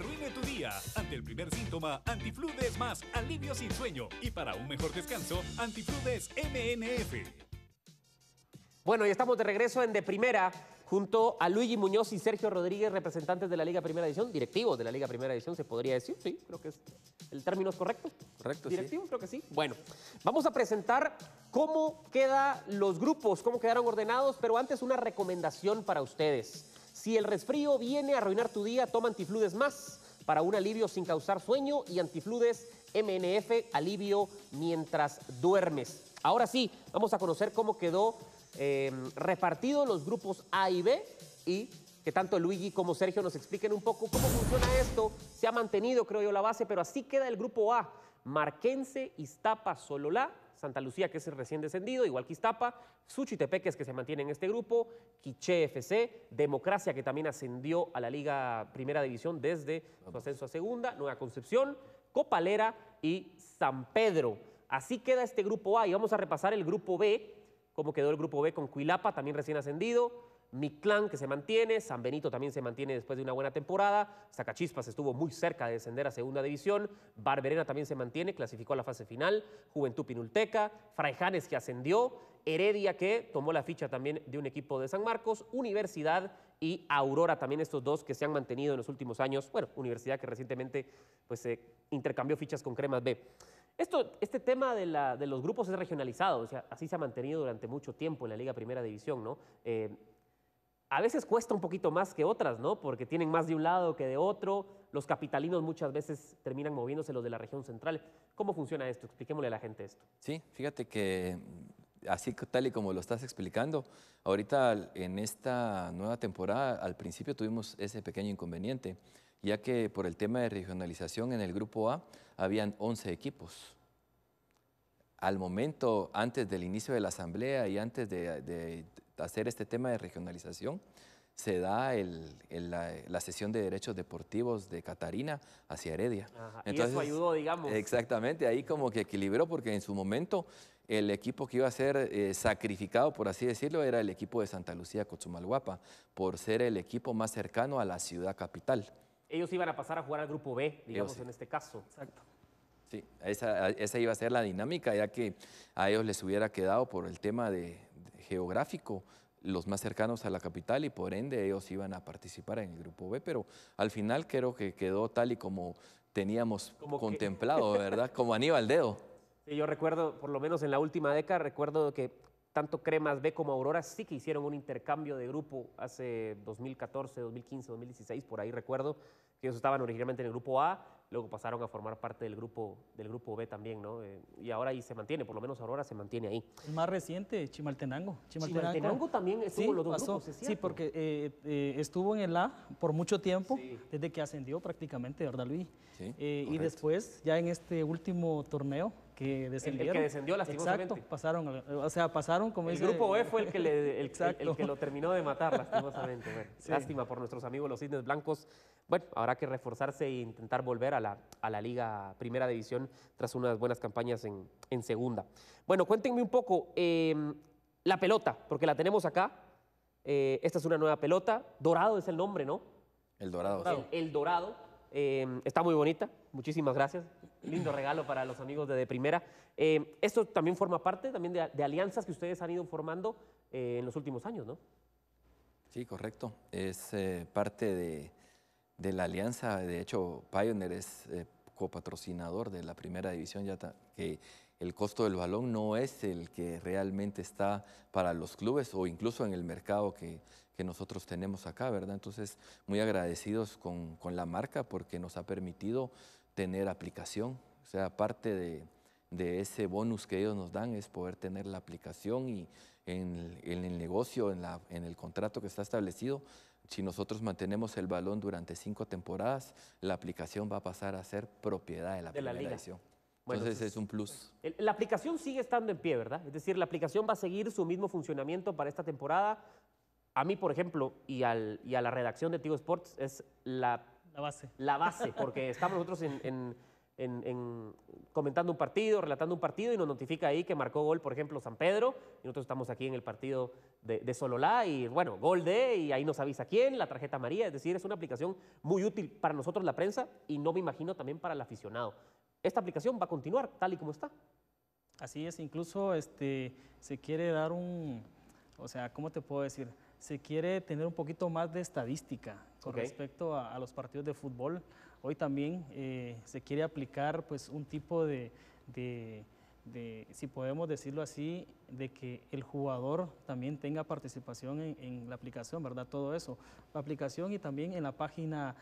RUINE tu día. Ante el primer síntoma, antifludes más, alivio sin sueño. Y para un mejor descanso, antifludes MNF. Bueno, ya estamos de regreso en De Primera, junto a Luigi Muñoz y Sergio Rodríguez, representantes de la Liga Primera Edición, directivos de la Liga Primera Edición, se podría decir, sí, creo que es el término es correcto. Correcto, creo que sí. Bueno, vamos a presentar cómo quedan los grupos, cómo quedaron ordenados, pero antes una recomendación para ustedes. Si el resfrío viene a arruinar tu día, toma antifludes más para un alivio sin causar sueño y antifludes MNF, alivio mientras duermes. Ahora sí, vamos a conocer cómo quedó em, repartido los grupos A y B y que tanto Luigi como Sergio nos expliquen un poco cómo funciona esto. Se ha mantenido, creo yo, la base, pero así queda el grupo A. Marquense, Iztapa, Sololá, Santa Lucía, que es el recién descendido, igual que Iztapa, Suchitepeques, que se mantiene en este grupo, Quiche FC, Democracia, que también ascendió a la Liga Primera División desde su ascenso a Segunda, Nueva Concepción, Copalera y San Pedro. Así queda este grupo A y vamos a repasar el grupo B, cómo quedó el grupo B con Cuilapa, también recién ascendido, Mictlán, que se mantiene, San Benito también se mantiene después de una buena temporada, Zacachispas estuvo muy cerca de descender a segunda división, Barberena también se mantiene, clasificó a la fase final, Juventud Pinulteca, Fraijanes que ascendió, Heredia que tomó la ficha también de un equipo de San Marcos, Universidad y Aurora también estos dos que se han mantenido en los últimos años, bueno, Universidad que recientemente pues se intercambió fichas con Cremas B. Esto, este tema de, los grupos es regionalizado, o sea, así se ha mantenido durante mucho tiempo en la Liga Primera División, ¿no? Eh, a veces cuesta un poquito más que otras, ¿no? Porque tienen más de un lado que de otro. Los capitalinos muchas veces terminan moviéndose los de la región central. ¿Cómo funciona esto? Expliquémosle a la gente esto. Sí, fíjate que mm, así tal y como lo estás explicando, ahorita en esta nueva temporada, al principio tuvimos ese pequeño inconveniente, ya que por el tema de regionalización en el grupo A habían 11 equipos al momento, antes del inicio de la asamblea y antes de, de, hacer este tema de regionalización, se da la, sesión de derechos deportivos de Catarina hacia Heredia. eso ayudó, digamos. Exactamente, ahí como que equilibró porque en su momento el equipo que iba a ser eh, sacrificado, por así decirlo, era el equipo de Santa Lucía Cochumalguapa, por ser el equipo más cercano a la ciudad capital. Ellos iban a pasar a jugar al grupo B, digamos, en este caso. Exacto. Sí, esa iba a ser la dinámica, ya que a ellos les hubiera quedado por el tema de, geográfico los más cercanos a la capital y por ende ellos iban a participar en el grupo B, pero al final creo que quedó tal y como teníamos contemplado, ¿verdad? Como Aníbal Dedo. yo recuerdo, por lo menos en la última década, recuerdo que tanto Cremas B como Aurora sí que hicieron un intercambio de grupo hace 2014, 2015, 2016, por ahí recuerdo que ellos estaban originalmente en el grupo A, luego pasaron a formar parte del grupo, del grupo B también, ¿no? Eh, y ahora ahí se mantiene, por lo menos Aurora se mantiene ahí. El más reciente, Chimaltenango. Chimaltenango, también estuvo sí, los dos Sí, porque eh, eh, estuvo en el A por mucho tiempo, desde que ascendió prácticamente, ¿verdad, Luis? Sí, y después, ya en este último torneo, que El, que descendió lastimosamente. pasaron, eh, o sea, pasaron El grupo E fue el que, que lo terminó de matar lastimosamente. Lástima por nuestros amigos los Cisnes Blancos. Bueno, habrá que reforzarse e intentar volver a la, a la Liga Primera División tras unas buenas campañas en, Segunda. Bueno, cuéntenme un poco em, la pelota, porque la tenemos acá. Eh, esta es una nueva pelota. Dorado es el nombre, ¿no? El Dorado. El, el Dorado. Em, está muy bonita. Muchísimas gracias. Lindo regalo para los amigos de Primera. Eh, esto también forma parte también de, alianzas que ustedes han ido formando eh, en los últimos años, ¿no? Sí, correcto. Es eh, parte de, la alianza. De hecho, Pioneer es copatrocinador de la primera división, ya que el costo del balón no es el que realmente está para los clubes o incluso en el mercado que, nosotros tenemos acá, ¿verdad? Entonces, muy agradecidos con la marca porque nos ha permitido tener aplicación. O sea, parte de, de ese bonus que ellos nos dan es poder tener la aplicación y en el, en el negocio, en, la, en el contrato que está establecido, si nosotros mantenemos el balón durante cinco temporadas, la aplicación va a pasar a ser propiedad de la liga. Entonces es un plus. La aplicación sigue estando en pie, ¿verdad? Es decir, la aplicación va a seguir su mismo funcionamiento para esta temporada. A mí, por ejemplo, y, al, y a la redacción de Tigo Sports es la la base. La base, porque estamos nosotros en, comentando un partido, relatando un partido y nos notifica ahí que marcó gol, por ejemplo, San Pedro, y nosotros estamos aquí en el partido de, de Sololá y bueno, gol de, y ahí nos avisa quién, la tarjeta María. es decir, es una aplicación muy útil para nosotros la prensa y no me imagino también para el aficionado. Esta aplicación va a continuar tal y como está. Así es, incluso este, se quiere dar un, o sea, ¿cómo te puedo decir? se quiere tener un poquito más de estadística con respecto a, los partidos de fútbol. Hoy también eh, se quiere aplicar pues un tipo de, de, si podemos decirlo así, de que el jugador también tenga participación en, la aplicación, ¿verdad? Todo eso. La aplicación y también en la página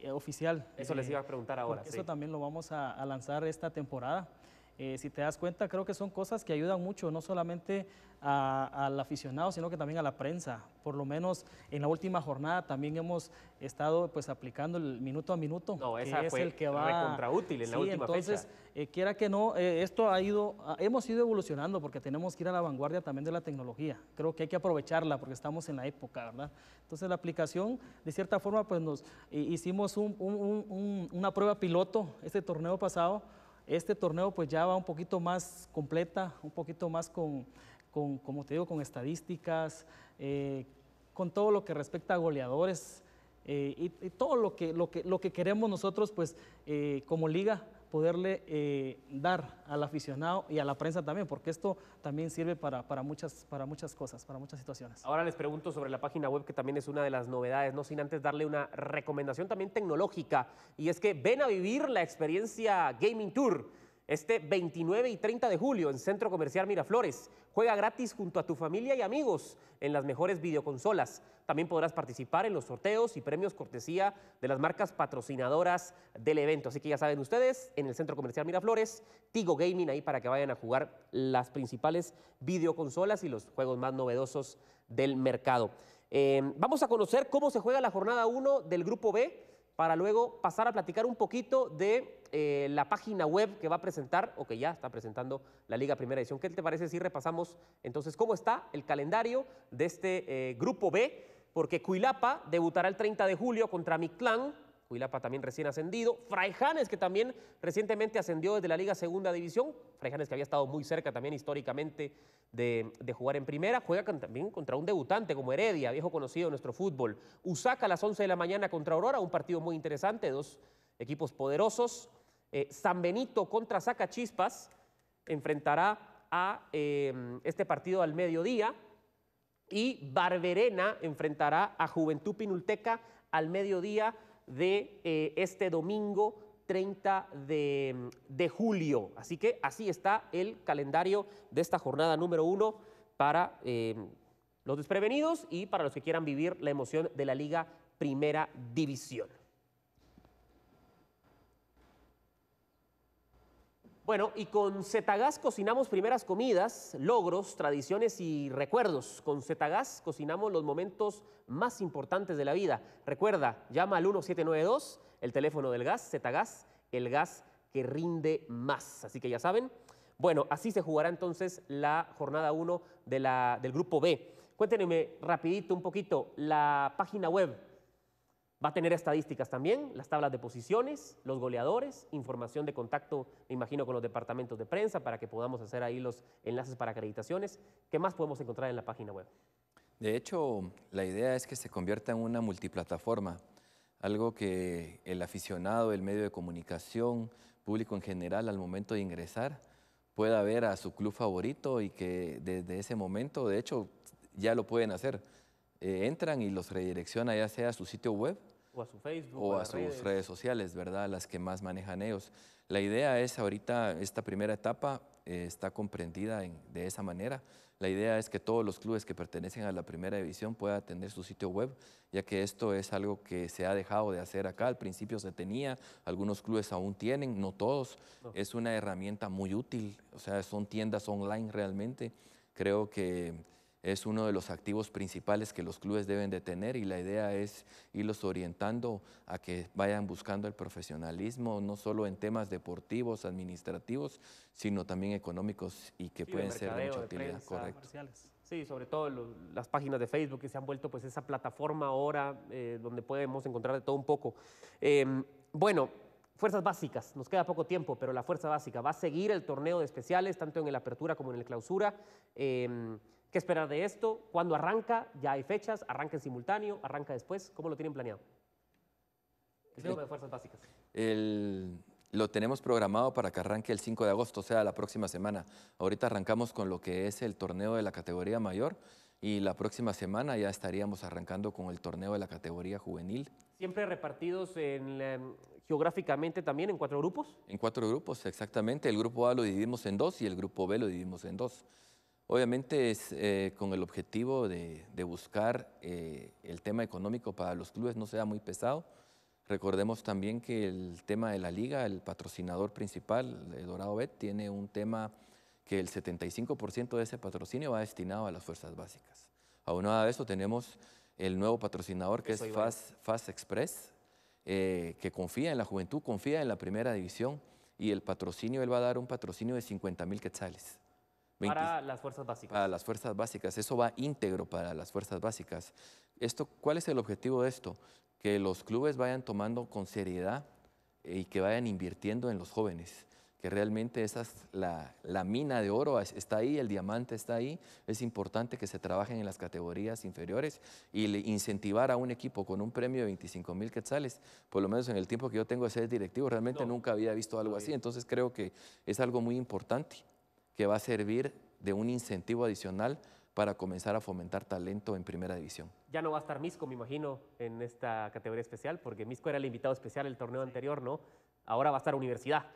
eh, oficial. Eso les eh, iba a preguntar ahora. Eso también lo vamos a, a lanzar esta temporada. Eh, si te das cuenta, creo que son cosas que ayudan mucho, no solamente al aficionado, sino que también a la prensa. Por lo menos en la última jornada también hemos estado pues aplicando el minuto a minuto, no, esa que fue es el que va contraútil en la última entonces, fecha. quiera que no, eh, esto ha ido, ah, hemos ido evolucionando porque tenemos que ir a la vanguardia también de la tecnología. Creo que hay que aprovecharla porque estamos en la época, ¿verdad? Entonces la aplicación, de cierta forma, pues nos eh, hicimos una prueba piloto este torneo pasado este torneo pues ya va un poquito más completa, un poquito más con, como te digo, con estadísticas, eh, con todo lo que respecta a goleadores eh, y, todo lo que, lo, que, lo que queremos nosotros pues eh, como liga poderle eh, dar al aficionado y a la prensa también, porque esto también sirve para, para, muchas, para muchas cosas, para muchas situaciones. Ahora les pregunto sobre la página web, que también es una de las novedades, no sin antes darle una recomendación también tecnológica, y es que ven a vivir la experiencia Gaming Tour este 29 y 30 de julio en Centro Comercial Miraflores. Juega gratis junto a tu familia y amigos en las mejores videoconsolas. También podrás participar en los sorteos y premios cortesía de las marcas patrocinadoras del evento. Así que ya saben ustedes, en el Centro Comercial Miraflores, Tigo Gaming ahí para que vayan a jugar las principales videoconsolas y los juegos más novedosos del mercado. Eh, vamos a conocer cómo se juega la jornada 1 del Grupo B para luego pasar a platicar un poquito de eh, la página web que va a presentar o que ya está presentando la Liga Primera Edición. ¿Qué te parece si repasamos entonces cómo está el calendario de este eh, grupo B? Porque Cuilapa debutará el 30 de julio contra Mictlán Cuilapa también recién ascendido, Fraijanes que también recientemente ascendió desde la Liga Segunda División, Fraijanes que había estado muy cerca también históricamente de, jugar en primera, juega también contra un debutante como Heredia, viejo conocido de nuestro fútbol, Usaca a las 11 de la mañana contra Aurora, un partido muy interesante, dos equipos poderosos, eh, San Benito contra Zacachispas enfrentará a em, este partido al mediodía, y Barberena enfrentará a Juventud Pinulteca al mediodía de eh, este domingo 30 mm, de, julio. Así que así está el calendario de esta jornada número uno para eh, los desprevenidos y para los que quieran vivir la emoción de la Liga Primera División. Bueno, y con Zetagas cocinamos primeras comidas, logros, tradiciones y recuerdos. Con Zetagas cocinamos los momentos más importantes de la vida. Recuerda, llama al 1792, el teléfono del gas, Zetagas, el gas que rinde más. Así que ya saben. Bueno, así se jugará entonces la jornada 1 del grupo B. Cuéntenme rapidito un poquito la página web Va a tener estadísticas también, las tablas de posiciones, los goleadores, información de contacto, me imagino, con los departamentos de prensa para que podamos hacer ahí los enlaces para acreditaciones. ¿Qué más podemos encontrar en la página web? De hecho, la idea es que se convierta en una multiplataforma, algo que el aficionado, el medio de comunicación, público en general, al momento de ingresar, pueda ver a su club favorito y que desde ese momento, de hecho, ya lo pueden hacer eh, entran y los redirecciona ya sea a su sitio web o a su Facebook sus redes. sociales, ¿verdad? Las que más manejan ellos. La idea es ahorita, esta primera etapa eh, está comprendida de esa manera. La idea es que todos los clubes que pertenecen a la primera división puedan tener su sitio web, ya que esto es algo que se ha dejado de hacer acá. Al principio se tenía, algunos clubes aún tienen, no todos. Es una herramienta muy útil, o sea, son tiendas online realmente. Creo que es uno de los activos principales que los clubes deben de tener y la idea es irlos orientando a que vayan buscando el profesionalismo, no solo en temas deportivos, administrativos, sino también económicos y que pueden ser de mucha utilidad. Sí, sobre todo las páginas de Facebook que se han vuelto pues esa plataforma ahora eh, donde podemos encontrar de todo un poco. Em, bueno, Fuerzas básicas, nos queda poco tiempo, pero la fuerza básica va a seguir el torneo de especiales, tanto en el apertura como en el clausura. Em, ¿Qué esperar de esto? ¿Cuándo arranca? ¿Ya hay fechas? ¿Arranca en simultáneo? ¿Arranca después? ¿Cómo lo tienen planeado? El de fuerzas básicas. lo tenemos programado para que arranque el 5 de agosto, o sea, la próxima semana. Ahorita arrancamos con lo que es el torneo de la categoría mayor y la próxima semana ya estaríamos arrancando con el torneo de la categoría juvenil. ¿Siempre repartidos em, geográficamente también en cuatro grupos? En cuatro grupos, exactamente. El grupo A lo dividimos en dos y el grupo B lo dividimos en dos. Obviamente es eh, con el objetivo de, buscar eh, el tema económico para los clubes no sea muy pesado. Recordemos también que el tema de la liga, el patrocinador principal, el Dorado Bet, tiene un tema que el 75% de ese patrocinio va destinado a las fuerzas básicas. Aunado de eso tenemos el nuevo patrocinador que es Fast, Express, eh, que confía en la juventud, confía en la primera división y el patrocinio, él va a dar un patrocinio de 50 mil quetzales para las fuerzas básicas. Para las fuerzas básicas, eso va íntegro para las fuerzas básicas. Esto, ¿Cuál es el objetivo de esto? Que los clubes vayan tomando con seriedad y que vayan invirtiendo en los jóvenes, que realmente esa la, mina de oro, está ahí, el diamante está ahí, es importante que se trabajen en las categorías inferiores y incentivar a un equipo con un premio de 25 mil quetzales, por lo menos en el tiempo que yo tengo de ser directivo, realmente nunca había visto algo así, entonces creo que es algo muy importante que va a servir de un incentivo adicional para comenzar a fomentar talento en primera división. Ya no va a estar Misco, me imagino, en esta categoría especial, porque Misco era el invitado especial el torneo anterior, ¿no? Ahora va a estar universidad,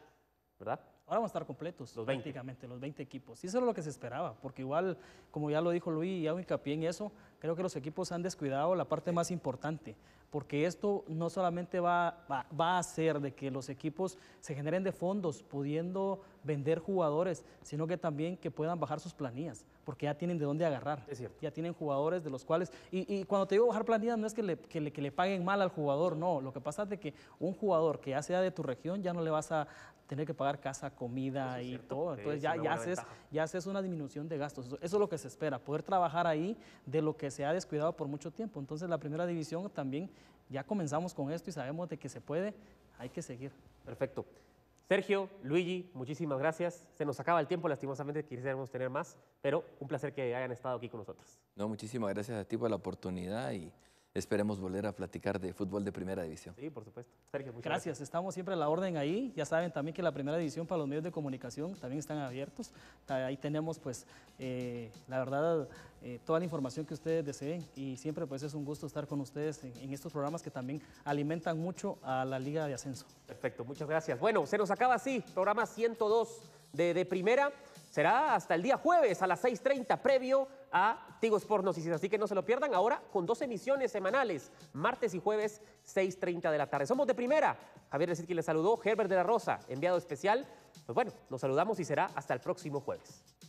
¿verdad? Ahora van a estar completos, los 20. prácticamente, los 20 equipos. Y eso es lo que se esperaba, porque igual, como ya lo dijo Luis, y hago hincapié en eso, creo que los equipos han descuidado la parte más importante, porque esto no solamente va, va, a hacer de que los equipos se generen de fondos pudiendo vender jugadores, sino que también que puedan bajar sus planillas, porque ya tienen de dónde agarrar. Es Ya tienen jugadores de los cuales, y, cuando te digo bajar planillas no es que le, paguen mal al jugador, no, lo que pasa es de que un jugador que ya sea de tu región ya no le vas a tener que pagar casa, comida y todo, entonces ya, ya, haces, ya haces una disminución de gastos, eso es lo que se espera, poder trabajar ahí de lo que se ha descuidado por mucho tiempo. Entonces la primera división también ya comenzamos con esto y sabemos de que se puede, hay que seguir. Perfecto. Sergio, Luigi, muchísimas gracias. Se nos acaba el tiempo, lastimosamente quisiéramos tener más, pero un placer que hayan estado aquí con nosotros. No, muchísimas gracias a ti por la oportunidad y esperemos volver a platicar de fútbol de primera división. Sí, por supuesto. Sergio, muchas gracias. Estamos siempre a la orden ahí. Ya saben también que la primera división para los medios de comunicación también están abiertos. Ahí tenemos, pues, eh, la verdad, eh, toda la información que ustedes deseen y siempre, pues, es un gusto estar con ustedes en, estos programas que también alimentan mucho a la Liga de Ascenso. Perfecto, muchas gracias. Bueno, se nos acaba así, programa 102 de, de primera. Será hasta el día jueves a las 6.30 previo a tigos por Noticias. Así que no se lo pierdan ahora con dos emisiones semanales, martes y jueves, 6.30 de la tarde. Somos de primera. Javier Decir que les saludó, Herbert de la Rosa, enviado especial. Pues bueno, nos saludamos y será hasta el próximo jueves.